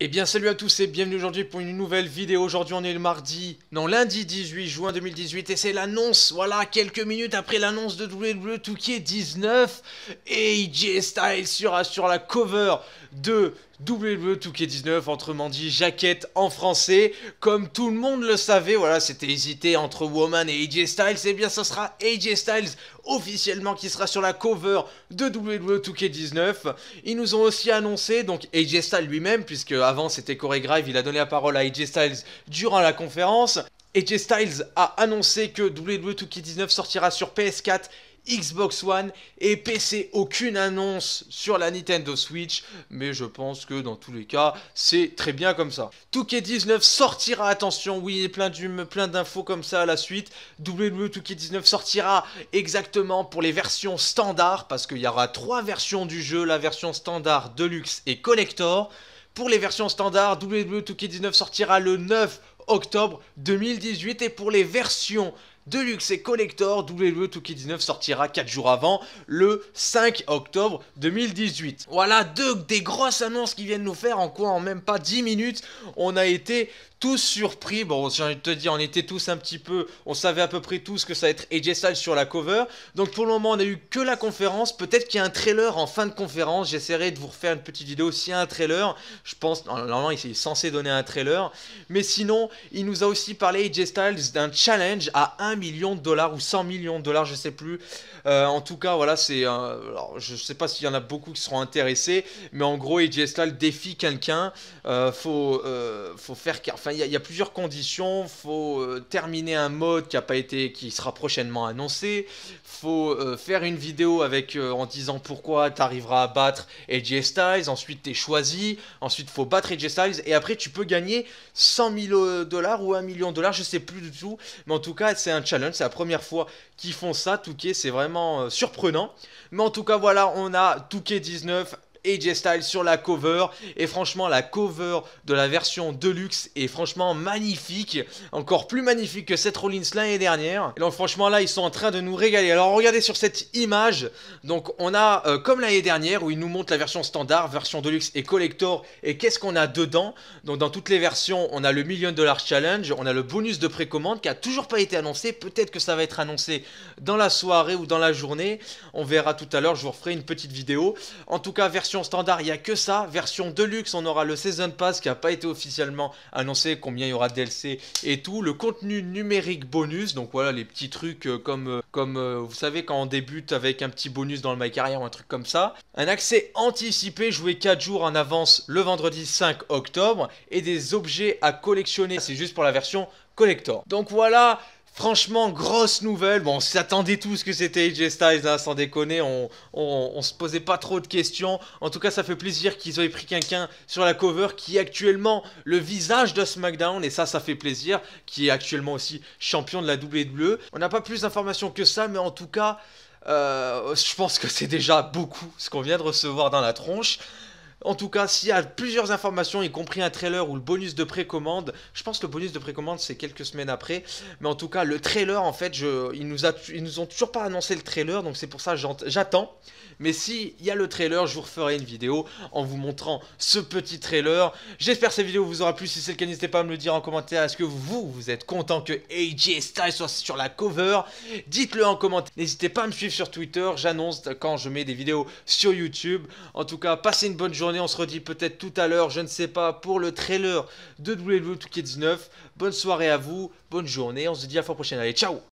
Eh bien salut à tous et bienvenue aujourd'hui pour une nouvelle vidéo. Aujourd'hui on est le mardi, non lundi 18 juin 2018 et c'est l'annonce, voilà, quelques minutes après l'annonce de WWE 2K19 et AJ Styles sera sur la cover de W2K19 autrement dit Jaquette en français. Comme tout le monde le savait, voilà, c'était hésité entre Woman et AJ Styles. Et eh bien, ce sera AJ Styles officiellement qui sera sur la cover de W2K19. E Ils nous ont aussi annoncé, donc AJ Styles lui-même, puisque avant c'était Corey Grive, il a donné la parole à AJ Styles durant la conférence. AJ Styles a annoncé que W2K19 e sortira sur PS4 Xbox One et PC. Aucune annonce sur la Nintendo Switch, mais je pense que dans tous les cas, c'est très bien comme ça. 2 19 sortira, attention, oui, plein d'infos comme ça à la suite. WWE 2 19 sortira exactement pour les versions standard, parce qu'il y aura trois versions du jeu, la version standard, deluxe et collector. Pour les versions standard, ww 2K19 e sortira le 9 octobre 2018 et pour les versions Deluxe et collector, WWE 2K19 sortira 4 jours avant, le 5 octobre 2018. Voilà deux des grosses annonces qui viennent nous faire en quoi en même pas 10 minutes, on a été tous surpris. Bon, j'ai envie de te dire, on était tous un petit peu, on savait à peu près tous que ça allait être AJ Styles sur la cover. Donc pour le moment, on a eu que la conférence. Peut-être qu'il y a un trailer en fin de conférence. J'essaierai de vous refaire une petite vidéo s'il y a un trailer. Je pense, normalement, il est censé donner un trailer. Mais sinon, il nous a aussi parlé, AJ Styles, d'un challenge à 1 millions de dollars ou 100 millions de dollars, je sais plus. Euh, en tout cas, voilà, c'est. je sais pas s'il y en a beaucoup qui seront intéressés, mais en gros, AJ Styles défie quelqu'un. Euh, faut, euh, faut faire. Enfin, il y, a plusieurs conditions. Faut terminer un mode qui a pas été, qui sera prochainement annoncé. Faut faire une vidéo avec en disant pourquoi tu arriveras à battre AJ Styles. Ensuite, tu es choisi. Ensuite, faut battre AJ Styles et après, tu peux gagner 100 000 dollars ou 1 million de dollars, je sais plus du tout. Mais en tout cas, c'est un challenge. C'est la première fois qu'ils font ça. Touquet, c'est vraiment euh, surprenant. Mais en tout cas, voilà, on a Touquet 19 AJ Styles sur la cover. Et franchement, la cover de la version Deluxe est franchement magnifique. Encore plus magnifique que cette Rollins l'année dernière. Et donc franchement, là, ils sont en train de nous régaler. Alors regardez sur cette image. Donc on a, euh, comme l'année dernière, où ils nous montrent la version standard, version Deluxe et Collector. Et qu'est-ce qu'on a dedans Donc dans toutes les versions, on a le Million dollars Challenge. On a le bonus de précommande qui a toujours pas été annoncé. Peut-être que ça va être annoncé dans la soirée ou dans la journée. On verra tout à l'heure, je vous referai une petite vidéo. En tout cas, version version standard, il n'y a que ça. Version Deluxe, on aura le Season Pass qui n'a pas été officiellement annoncé, combien il y aura DLC et tout. Le contenu numérique bonus, donc voilà les petits trucs euh, comme, euh, comme euh, vous savez quand on débute avec un petit bonus dans le My Carrière ou un truc comme ça. Un accès anticipé, joué 4 jours en avance le vendredi 5 octobre et des objets à collectionner. C'est juste pour la version collector. Donc voilà Franchement, grosse nouvelle. Bon, on s'attendait tous que c'était AJ Styles, hein, sans déconner. On, se posait pas trop de questions. En tout cas, ça fait plaisir qu'ils aient pris quelqu'un sur la cover qui est actuellement le visage de SmackDown. Et ça, ça fait plaisir. Qui est actuellement aussi champion de la WWE. On n'a pas plus d'informations que ça, mais en tout cas, euh, je pense que c'est déjà beaucoup ce qu'on vient de recevoir dans la tronche. En tout cas, s'il y a plusieurs informations, y compris un trailer ou le bonus de précommande, je pense que le bonus de précommande c'est quelques semaines après, mais en tout cas, le trailer en fait, ils, nous nous ont toujours pas annoncé le trailer, donc c'est pour ça j'attends. Mais s'il y a le trailer, je vous referai une vidéo en vous montrant ce petit trailer. J'espère que cette vidéo vous aura plu. Si c'est le cas, n'hésitez pas à me le dire en commentaire. Est-ce que vous, vous êtes content que AJ Style soit sur la cover Dites-le en commentaire. N'hésitez pas à me suivre sur Twitter. J'annonce quand je mets des vidéos sur YouTube. En tout cas, passez une bonne journée on se redit peut-être tout à l'heure, je ne sais pas, pour le trailer de WWE 2K19. Bonne soirée à vous, bonne journée. On se dit à la fois prochaine. Allez, ciao